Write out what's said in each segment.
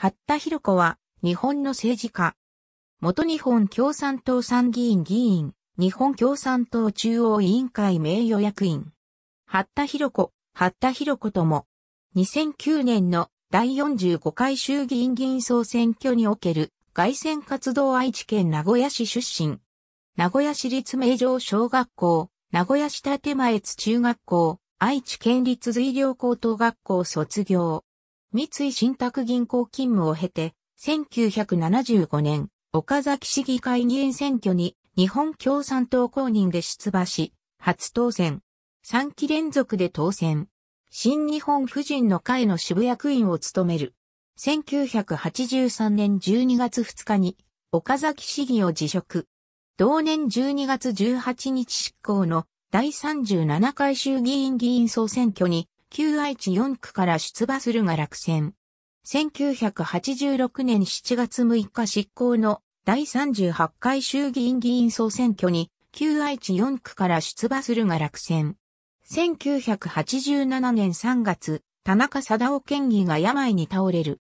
八田博子は、日本の政治家。元日本共産党参議院議員、日本共産党中央委員会名誉役員。八田博子、八田博子とも、2009年の第45回衆議院議員総選挙における外選活動愛知県名古屋市出身。名古屋市立名城小学校、名古屋市建前津中学校、愛知県立随陵高等学校卒業。三井信託銀行勤務を経て、1975年、岡崎市議会議員選挙に日本共産党公認で出馬し、初当選。3期連続で当選。新日本婦人の会の渋谷役員を務める。1983年12月2日に岡崎市議を辞職。同年12月18日執行の第37回衆議院議員総選挙に旧愛知4区から出馬するが落選。1986年7月6日執行の第38回衆議院議員総選挙に旧愛知4区から出馬するが落選。1987年3月、田中貞夫県議が病に倒れる。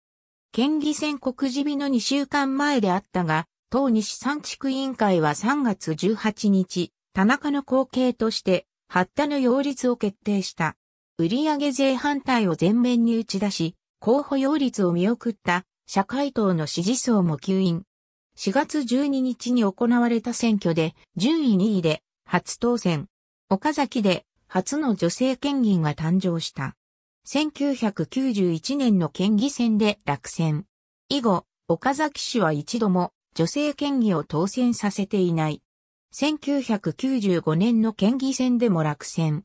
県議選告示日の2週間前であったが、当西三地区委員会は3月18日、田中の後継として、八田の擁立を決定した。売上税反対を前面に打ち出し、候補擁立を見送った社会党の支持層も吸引。4月12日に行われた選挙で順位2位で初当選。岡崎で初の女性県議が誕生した。1991年の県議選で落選。以後、岡崎市は一度も女性県議を当選させていない。1995年の県議選でも落選。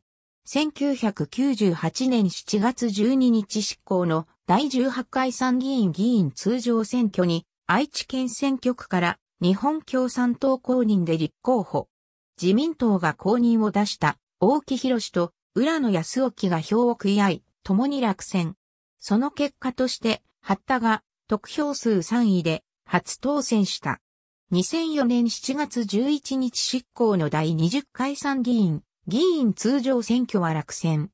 1998年7月12日執行の第18回参議院議員通常選挙に愛知県選挙区から日本共産党公認で立候補。自民党が公認を出した大木博と浦野康沖が票を食い合い、共に落選。その結果として、八田が得票数3位で初当選した。2004年7月11日執行の第20回参議院議員通常選挙は落選。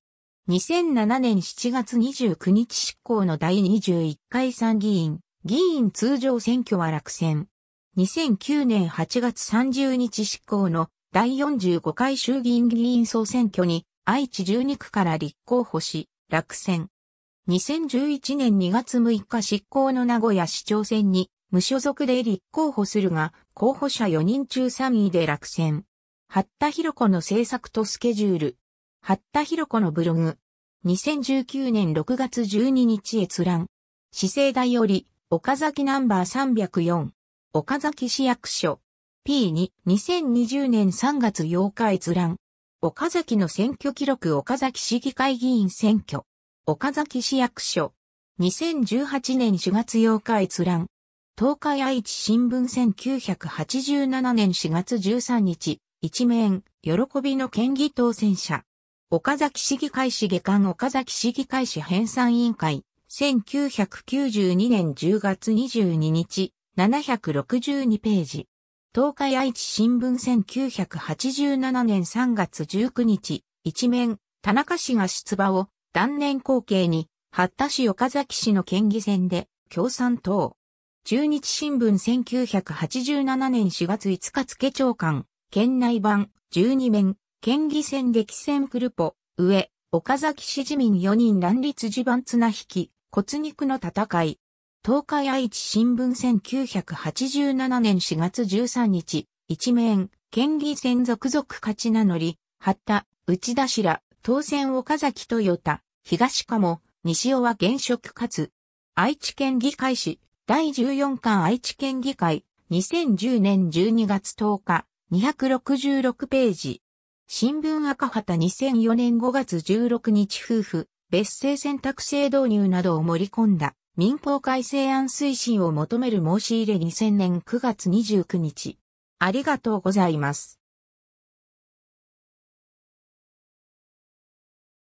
2007年7月29日執行の第21回参議院、議員通常選挙は落選。2009年8月30日執行の第45回衆議院議員総選挙に愛知12区から立候補し、落選。2011年2月6日執行の名古屋市長選に無所属で立候補するが、候補者4人中3位で落選。八田博子の制作とスケジュール。八田博子のブログ。2019年6月12日閲覧。市政大より、岡崎ナンバー304。岡崎市役所。P2、2020年3月8日閲覧。岡崎の選挙記録岡崎市議会議員選挙。岡崎市役所。2018年4月8日閲覧。東海愛知新聞1987年4月13日。一面、喜びの県議当選者。岡崎市議会市下官岡崎市議会市編纂委員会、1992年10月22日、762ページ。東海愛知新聞1987年3月19日、一面、田中氏が出馬を、断念後継に、八田市岡崎市の県議選で、共産党。中日新聞1987年4月5日付長官、県内版、12面、県議選激戦クルポ、上、岡崎市自民4人乱立地盤綱引き、骨肉の戦い。東海愛知新聞1987年4月13日、一面、県議選続々勝ち名乗り、八田、内田氏ら、当選岡崎豊田、東鴨、西尾は現職かつ、愛知県議会市、第14巻愛知県議会、2010年12月10日、266ページ。新聞赤旗2004年5月16日夫婦、別姓選択制導入などを盛り込んだ民法改正案推進を求める申し入れ2000年9月29日。ありがとうございます。